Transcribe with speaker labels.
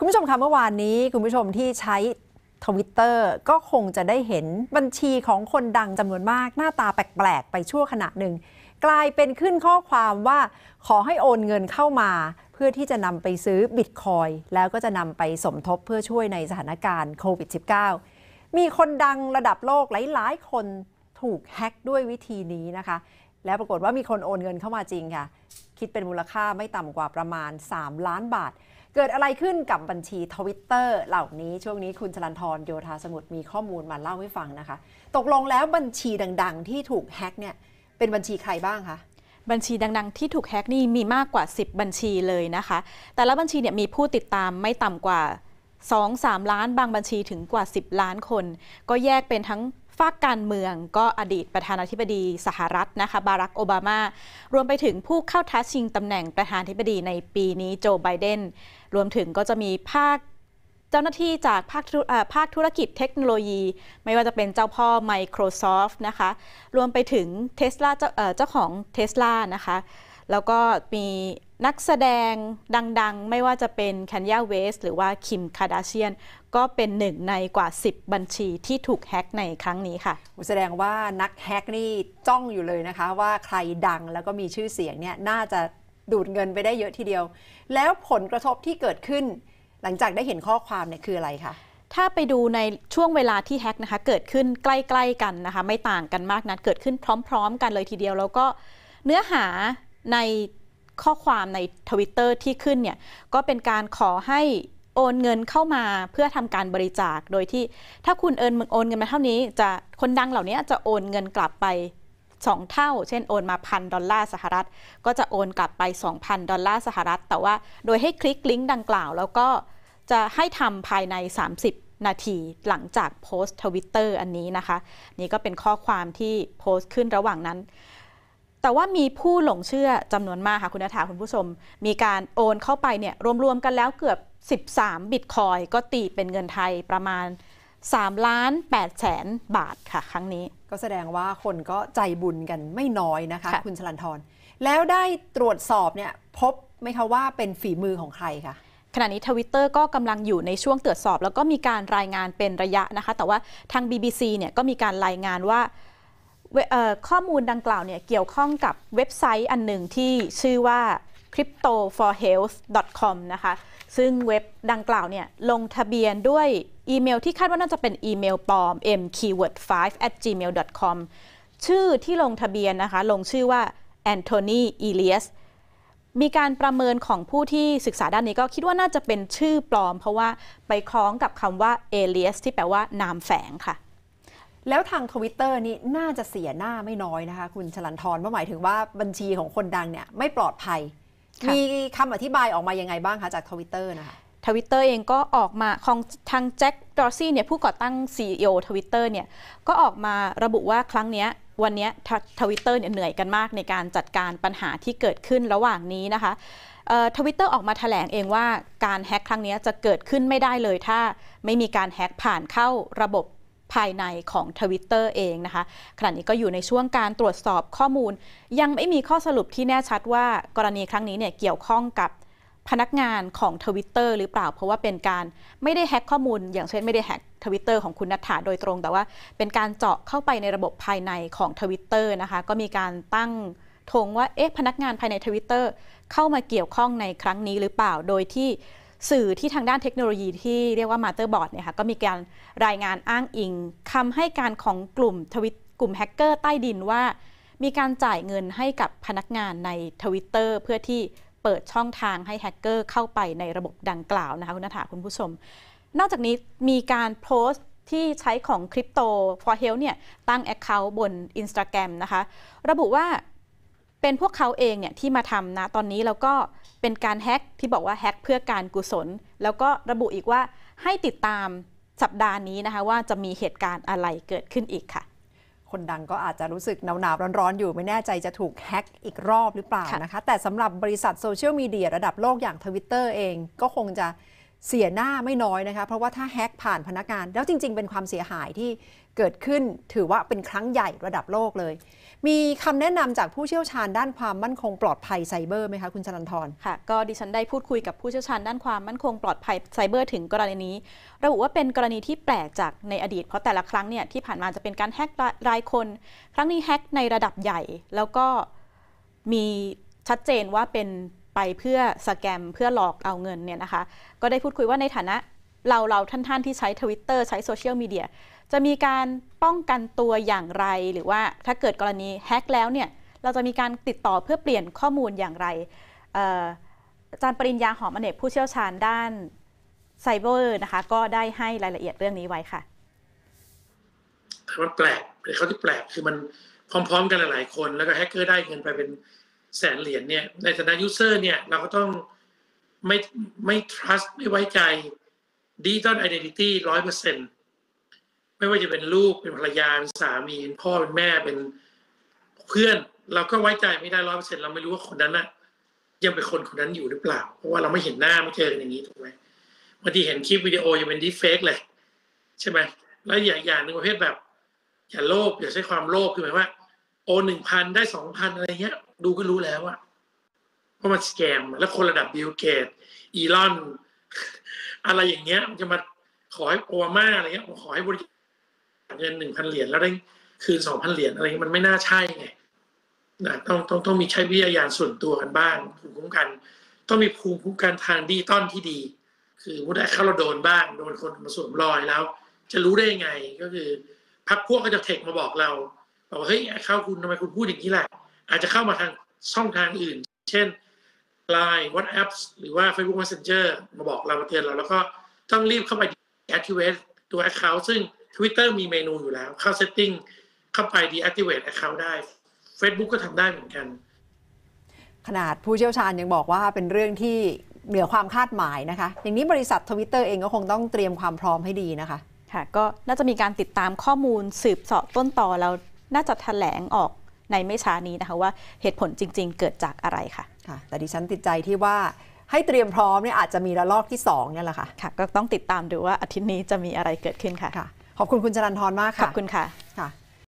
Speaker 1: คุณผู้ชมคะเมื่อวานนี้ คุณผู้ชมที่ใช้ทวิตเตอร์ก็คงจะได้เห็นบัญชีของคนดังจำนวนมาก หน้าตาแปลกๆ ไปชั่วขณะหนึ่ง กลายเป็นขึ้นข้อความว่าขอให้โอนเงินเข้ามา เพื่อที่จะนำไปซื้อบิตคอยแล้วก็จะนำไปสมทบเพื่อช่วยในสถานการณ์โควิด -19 มีคนดังระดับโลกหลายๆ คนถูกแฮ็กด้วยวิธีนี้นะคะแล้วปรากฏว่ามีคนโอนเงินเข้ามาจริงค่ะคิดเป็นมูลค่าไม่ต่ำกว่าประมาณ 3 ล้านบาท เกิดอะไรขึ้นกับบัญชีทวิตเตอร์เหล่านี้ช่วงนี้คุณชลันทรโยธาสมุทรมีข้อมูลมาเล่าให้ฟัง
Speaker 2: นะคะ ตกลงแล้วบัญชีดังๆ ที่ถูกแฮกเนี่ยเป็นบัญชีใครบ้างคะ บัญชีดัง ๆ ที่ถูกแฮกนี่มีมากกว่า 10 บัญชีเลยนะคะ แต่ละบัญชีเนี่ยมีผู้ติดตามไม่ต่ำกว่า2-3 ล้านบางบัญชีถึงกว่า 10 ล้านคน ก็แยกเป็นทั้งฝากการเมืองก็อดีตประธานาธิบดีสหรัฐนะคะบารักโอบามา รวมไปถึงผู้เข้าท้าชิงตำแหน่งประธานาธิบดีในปีนี้โจไบเดนรวมถึงก็จะมีภาคเจ้าหน้าที่จากภาคภาคธุรกิจเทคโนโลยี ไม่ว่าจะเป็นเจ้าพ่อ Microsoft นะคะรวมไปถึงเทสลาเจ้าของเทสลานะคะแล้วก็มีนักแสดงดังๆ ไม่ว่าจะเป็นแคนยาเวสหรือว่าคิมคาดาเชียนก็เป็นหนึ่งในกว่า 10 บัญชีที่ถูกแฮกในครั้งนี้ค่ะ แสดงว่านักแฮกนี่จ้องอยู่เลยนะคะ ว่าใครดังแล้วก็ม
Speaker 1: ีชื่อเสียงเนี่ยน่าจะดูดเงินไปได้เยอะทีเดียว แล้วผลกระทบที่เกิดขึ้น
Speaker 2: หลังจากได้เห็นข้อความเนี่ยคืออะไรคะ ถ้าไปดูในช่วงเวลาที่แฮกนะคะเกิดขึ้นใกล้ๆกันนะคะ ไม่ต่างกันมากนะักเกิดขึ้นพร้อม ๆ กันเลยทีเดียว แล้วก็เนื้อหาในข้อความในทวิตเตอร์ที่ขึ้นเนี่ยก็เป็นการขอให้โอนเงินเข้ามาเพื่อทำการบริจาค โดยที่ถ้าคุณเอิญมึงโอนเงินมาเท่านี้จะคนดังเหล่านี้จะโอนเงินกลับไป 2 เท่า เช่นโอนมาพันดอลลาร์สหรัฐ ก็จะโอนกลับไป 2,000 ดอลลาร์สหรัฐ แต่ว่าโดยให้คลิกลิงก์ดังกล่าว แล้วก็จะให้ทำภายใน 30 นาทีหลังจากโพสต์ทวิตเตอร์อันนี้นะคะ นี่ก็เป็นข้อความที่โพสต์ขึ้นระหว่างนั้นแต่ว่ามีผู้หลงเชื่อจำนวนมากค่ะคุณนัฐาคุณผู้ชม มีการโอนเข้าไปเนี่ยรวมๆกันแล้วเกือบ 13 บิตคอยก็ตีเป็นเงินไทยประมาณ 3 ล้าน 8 แสน
Speaker 1: บาทค่ะครั้งนี้ก็แสดงว่าคนก็ใจบุญกันไม่น้อยนะคะคะคุณชลันทร
Speaker 2: แล้วได้ตรวจสอบเนี่ยพบไหมคะว่าเป็นฝีมือของใครคะขณะนี้ทวิตเตอร์ก็กำลังอยู่ในช่วงตรวจสอบ แล้วก็มีการรายงานเป็นระยะนะคะ แต่ว่าทาง BBC เนี่ยก็มีการรายงานว่าข้อมูลดังกล่าวเนี่ยเกี่ยวข้องกับเว็บไซต์อันหนึ่งที่ชื่อว่า cryptoforhealth.com นะคะ ซึ่งเว็บดังกล่าวเนี่ยลงทะเบียนด้วยอีเมลที่คาดว่าน่าจะเป็นอีเมลปลอม m keyword 5 at gmail com ชื่อที่ลงทะเบียนนะคะ ลงชื่อว่า a n t h o n y Elias มีการประเมินของผู้ที่ศึกษาด้านนี้ก็คิดว่าน่าจะเป็นชื่อปลอม เพราะว่าไปคล้องกับคำว่า alias ที่แปลว่านามแฝงค่ะ
Speaker 1: แล้วทางทวิตเตอร์นี่น่าจะเสียหน้าไม่น้อยนะคะคุณชลันทรเพราอหมายถึงว่าบัญชีของคนดังเนี่ยไม่ปลอดภัย มีคำอธิบายออกมายังไงบ้างคะจากทวิตเตอร์นะคะท
Speaker 2: วิตเตอร์เองก็ออกมา ของทางแจ็คดอร์ซี่เนี่ยผู้ก่อตั้ง CEO ทวิตเตอร์เนี่ยก็ออกมาระบุว่าครั้งนี้วันนี้ทวิตเตอร์เหนื่อยกันมากในการจัดการปัญหาที่เกิดขึ้นระหว่างนี้นะคะทวิตเตอร์ออกมาถแถลงเองว่าการแฮ็กครั้งนี้จะเกิดขึ้นไม่ได้เลยถ้าไม่มีการแฮ็กผ่านเข้าระบบภายในของทวิตเตอร์เองนะคะขณะนี้ก็อยู่ในช่วงการตรวจสอบข้อมูล ยังไม่มีข้อสรุปที่แน่ชัดว่ากรณีครั้งนี้เนี่ยเกี่ยวข้องกับพนักงานของทวิตเตอร์หรือเปล่าเพราะว่าเป็นการไม่ได้แฮ็กข้อมูลอย่างเช่นไม่ได้แฮ็กทวิตเตอร์ของคุณนัฐาโดยตรง แต่ว่าเป็นการเจาะเข้าไปในระบบภายในของทวิตเตอร์นะคะก็มีการตั้งทงว่าเอ๊ะพนักงานภายในทวิตเตอร์เข้ามาเกี่ยวข้องในครั้งนี้หรือเปล่า โดยที่สื่อที่ทางด้านเทคโนโลยีที่เรียกว่ามาเตอร์บอร์ดเนี่ยค่ะก็มีการรายงานอ้างอิงคำให้การของกลุ่มทวิตกลุ่มแฮกเกอร์ใต้ดินว่า มีการจ่ายเงินให้กับพนักงานในทวิตเตอร์เพื่อที่เปิดช่องทางให้แฮกเกอร์เข้าไปในระบบดังกล่าวนะคะคุณนัฐาคุณผู้ชม นอกจากนี้มีการโพสต์ที่ใช้ของคริปโต for health เนี่ยตั้ง Account บน Instagram นะคะ ระบุว่าเป็นพวกเขาเองเนี่ยที่มาทำนะ ตอนนี้แล้วก็เป็นการแฮกที่บอกว่าแฮกเพื่อการกุศล แล้วก็ระบุอีกว่าให้ติดตามสัปดาห์นี้นะคะว่าจะมีเหตุการณ์อะไรเกิดขึ้นอีกค่ะ คนดังก็อาจจะรู้สึกหนาว ๆ ร้อน ๆ อยู่ไม่แน่ใจจะถูกแฮ็กอีกรอ
Speaker 1: บหรือเปล่านะคะ แต่สำหรับบริษัทโซเชียลมีเดียระดับโลกอย่างทวิตเตอร์เองก็คงจะเสียหน้าไม่น้อยนะคะเพราะว่าถ้าแฮ็กผ่านพนักงานแล้วจริงๆ เป็นความเสียหายที่เกิดขึ้นถือว่าเป็นครั้งใหญ่ระดับโลกเลย มีคำแนะนำจากผู้เชี่ยวชาญด้านความมั
Speaker 2: ่นคงปลอดภัยไซเบอร์ไหมคะคุณชนันทร์ค่ะก็ดิฉันได้พูดคุยกับผู้เชี่ยวชาญด้านความมั่นคงปลอดภัยไซเบอร์ถึงกรณีนี้ระบุว่าเป็นกรณีที่แปลกจากในอดีตเพราะแต่ละครั้งเนี่ยที่ผ่านมาจะเป็นการแฮกรายคนครั้งนี้แฮกในระดับใหญ่แล้วก็มีชัดเจนว่าเป็นไปเพื่อสแกมเพื่อหลอกเอาเงินเนี่ยนะคะก็ได้พูดคุยว่าในฐานะเราเราท่านท่านที่ใช้ทวิตเตอร์ใช้โซเชียลมีเดียจะมีการป้องกันตัวอย่างไรหรือว่าถ้าเกิดกรณีแฮ็กแล้วเนี่ย เราจะมีการติดต่อเพื่อเปลี่ยนข้อมูลอย่างไรอาจารย์ปริญญาหอมอเนกผู้เชี่ยวชาญด้านไซเบอร์นะคะก็ได้ให้รายละเอียดเรื่องนี้ไว้ค่ะ
Speaker 3: ว่าแปลกเป็นเขาที่แปลกคือมันพร้อมๆกันหลายๆคน แล้วก็แฮกเกอร์ได้เงินไปเป็นแสนเหรียญเนี่ยในฐานะยูเซอร์เนี่ยเราก็ต้องไม่ไม่ trust ไม่ไว้ใจดิจิตอลไอดีนิตี้ร้อยเปอร์เซ็นต์ไม่ว่าจะเป็นลูกเป็นภรรยาเป็นสามีเป็นพ่อเป็นแม่เป็นเพื่อน เราก็ไว้ใจไม่ได้ร้อยเปอร์เซ็นต์เราไม่รู้ว่าคนนั้นอะยังเป็นคนคนนั้นอยู่หรือเปล่า เพราะว่าเราไม่เห็นหน้าไม่เจออย่างนี้ถูกไหมบางทีเห็นคลิปวิดีโอยังเป็นดีเฟกเลยใช่ไหมแล้วอย่างอย่างหนึ่งประเภทแบบ อย่าโลภอย่าใช้ความโลภคือหมายว่า โอนหนึ่งพันได้สองพันอะไรเงี้ย ดูก็รู้แล้วอะเพราะมันสแกมแล้วคนระดับบิลเกตอีลอนอะไรอย่างเงี้ยมันจะมาขอให้โอมาอะไรเงี้ยขอให้บริจาคเงินหนึ่งพันเหรียญแล้วได้คืนสองพันเหรียญอะไรเงี้ยมันไม่น่าใช่ไงนะต้องต้องต้องมีใช้วิทยาญาณส่วนตัวกันบ้างภูมิคุ้มกัน ต้องมีภูมิคุ้มกันทางดีตอนที่ดี คือมุดได้เข้าเราโดนบ้างโดนคนมาสวมรอยแล้ว จะรู้ได้ยังไงก็คือพักพวกก็จะเทคมาบอกเราบอกว่าเฮ้ยเข้าคุณทำไมคุณพูดอย่างนี้แหละอาจจะเข้ามาทางช่องทางอื่น เช่น Line WhatsApp หรือว่า Facebook Messenger มาบอกเรามาเตือนเรา แล้วก็ต้องรีบเข้าไป activate ตัว account ซึ่ง Twitter มีเมนูอยู่แล้วเข้า setting เข้าไป deactivate account ได้ Facebook ก็ทำได้เหมือนกัน
Speaker 1: ขนาดผู้เชี่ยวชาญยังบอกว่าเป็นเรื่องที่เหนือความคาดหมายนะคะ อย่างนี้บริ
Speaker 2: ษัททวิตเตอร์เองก็คงต้องเตรียมความพร้อมให้ดีนะคะ ค่ะ ก็น่าจะมีการติดตามข้อมูลสืบเสาะต้นต่อแล้วน่าจะแถลงออกในไม่ช้านี้นะคะว่าเหตุผลจริงๆเกิดจากอะไรค่ะค่ะแต่ดิฉันติดใจที่ว่าให้เตรียมพร้อมเนี่ยอาจจะมีระลอกที่ 2 เนี่ยแหละค่ะค่ะ ก็ต้องติดตามดูว่าอาทิตย์นี้จะมีอะไรเกิดขึ้นค่ะ ขอบคุณคุณจรันทรมากค่ะ ขอบคุณค่ะค่ะ